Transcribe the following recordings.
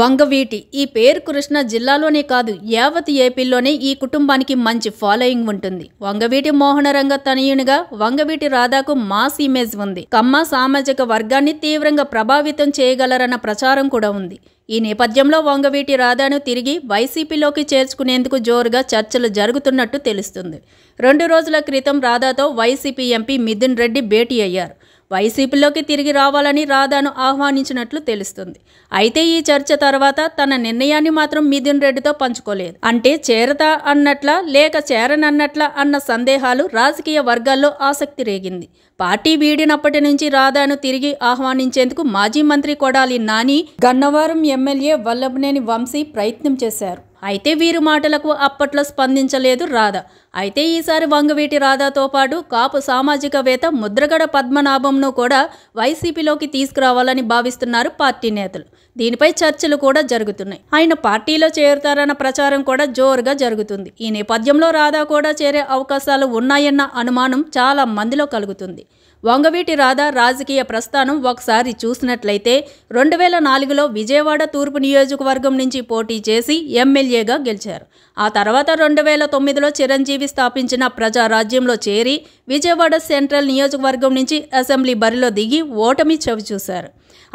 వంగవీటి ఈ పేరు కృష్ణా జిల్లాలోనే కాదు యావత్ ఏపీలోనే ఈ కుటుంబానికి మంచి ఫాలోయింగ్ ఉంటుంది వంగవీటి మోహనరంగ తనయునిగా వంగవీటి రాధాకు మాస్ ఇమేజ్ ఉంది కమ్మ సామాజిక వర్గాన్ని తీవ్రంగా ప్రభావితం చేయగలరన్న ప్రచారం కూడా ఉంది ఈ నేపథ్యంలో వంగవీటి రాధాను తిరిగి వైసీపీలోకి చేర్చుకునేందుకు జోరుగా చర్చలు జరుగుతున్నట్టు తెలుస్తుంది రెండు రోజుల క్రితం రాధాతో వైసీపీ ఎంపీ మిథున్ రెడ్డి భేటీ అయ్యారు వైసీపీలోకి తిరిగి రావాలని రాధాను ఆహ్వానించినట్లు తెలుస్తుంది అయితే ఈ చర్చ తర్వాత తన నిర్ణయాన్ని మాత్రం మిథున్ రెడ్డితో పంచుకోలేదు అంటే చేరతా అన్నట్ల లేక చేరనన్నట్ల అన్న సందేహాలు రాజకీయ వర్గాల్లో ఆసక్తి రేగింది పార్టీ వీడినప్పటి నుంచి రాధాను తిరిగి ఆహ్వానించేందుకు మాజీ మంత్రి కొడాలి నాని గన్నవరం ఎమ్మెల్యే వల్లభనేని వంశీ ప్రయత్నం చేశారు అయితే వీరి మాటలకు అప్పట్లో స్పందించలేదు రాధ అయితే ఈసారి వంగవీటి రాధాతో పాటు కాపు సామాజికవేత్త ముద్రగడ పద్మనాభంను కూడా వైసీపీలోకి తీసుకురావాలని భావిస్తున్నారు పార్టీ నేతలు దీనిపై చర్చలు కూడా జరుగుతున్నాయి ఆయన పార్టీలో చేరుతారన్న ప్రచారం కూడా జోరుగా జరుగుతుంది ఈ నేపథ్యంలో రాధా కూడా చేరే అవకాశాలు ఉన్నాయన్న అనుమానం చాలా మందిలో కలుగుతుంది వంగవీటి రాధా రాజకీయ ప్రస్థానం ఒకసారి చూసినట్లయితే రెండు వేల నాలుగులో విజయవాడ తూర్పు నియోజకవర్గం నుంచి పోటీ చేసి ఎమ్మెల్యేగా గెలిచారు ఆ తర్వాత రెండు వేల తొమ్మిదిలో చిరంజీవి స్థాపించిన ప్రజారాజ్యంలో చేరి విజయవాడ సెంట్రల్ నియోజకవర్గం నుంచి అసెంబ్లీ బరిలో దిగి ఓటమి చవిచూశారు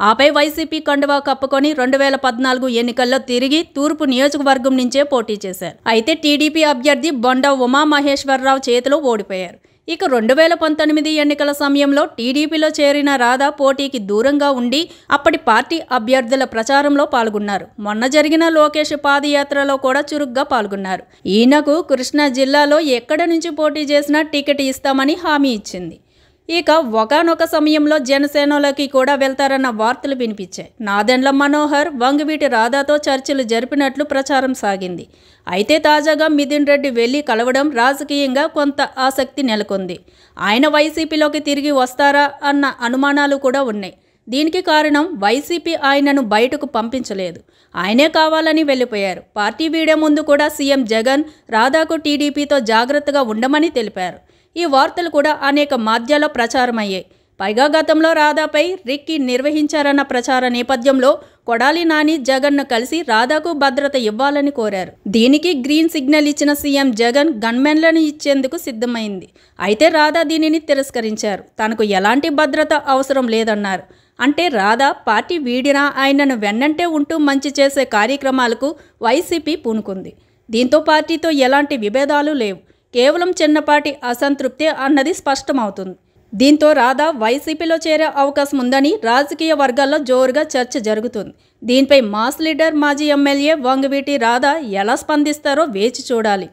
ఆపై వైసీపీ కండువా కప్పుకొని రెండు వేల పద్నాలుగు ఎన్నికల్లో తిరిగి తూర్పు నియోజకవర్గం నుంచే పోటీ చేశారు అయితే టీడీపీ అభ్యర్థి బొండా ఉమామహేశ్వరరావు చేతిలో ఓడిపోయారు ఇక రెండు వేల పంతొమ్మిది ఎన్నికల సమయంలో టీడీపీలో చేరిన రాధా పోటీకి దూరంగా ఉండి అప్పటి పార్టీ అభ్యర్థుల ప్రచారంలో పాల్గొన్నారు మొన్న జరిగిన లోకేష్ పాదయాత్రలో కూడా చురుగ్గా పాల్గొన్నారు ఈయనకు కృష్ణా జిల్లాలో ఎక్కడ నుంచి పోటీ చేసినా టికెట్ ఇస్తామని హామీ ఇచ్చింది ఇక ఒకనొక సమయంలో జనసేనలోకి కూడా వెళ్తారన్న వార్తలు వినిపించాయి నాదెండ్ల మనోహర్ వంగవీటి రాధాతో చర్చలు జరిపినట్లు ప్రచారం సాగింది అయితే తాజాగా మిథున్ రెడ్డి వెళ్ళి కలవడం రాజకీయంగా కొంత ఆసక్తి నెలకొంది ఆయన వైసీపీలోకి తిరిగి వస్తారా అన్న అనుమానాలు కూడా ఉన్నాయి దీనికి కారణం వైసీపీ ఆయనను బయటకు పంపించలేదు ఆయనే కావాలని వెళ్ళిపోయారు పార్టీ వీడే ముందు కూడా సీఎం జగన్ రాధాకు టీడీపీతో జాగ్రత్తగా ఉండమని తెలిపారు ఈ వార్తలు కూడా అనేక మాధ్యాల్లో ప్రచారమయ్యాయి పైగా గతంలో రాధాపై రిక్కీ నిర్వహించారన్న ప్రచార నేపథ్యంలో కొడాలి నాని జగన్ను కలిసి రాధాకు భద్రత ఇవ్వాలని కోరారు దీనికి గ్రీన్ సిగ్నల్ ఇచ్చిన సీఎం జగన్ గన్మెన్లను ఇచ్చేందుకు సిద్ధమైంది అయితే రాధా దీనిని తిరస్కరించారు తనకు ఎలాంటి భద్రత అవసరం లేదన్నారు అంటే రాధా పార్టీ వీడినా ఆయనను వెన్నంటే ఉంటూ మంచి చేసే కార్యక్రమాలకు వైసీపీ పూనుకుంది దీంతో పార్టీతో ఎలాంటి విభేదాలు లేవు కేవలం చిన్నపాటి అసంతృప్తి అన్నది స్పష్టమవుతుంది దీంతో రాధా వైసీపీలో చేరే అవకాశం ఉందని రాజకీయ వర్గాల్లో జోరుగా చర్చ జరుగుతుంది దీనిపై మాస్ లీడర్ మాజీ ఎమ్మెల్యే వంగవీటి రాధా ఎలా స్పందిస్తారో వేచి చూడాలి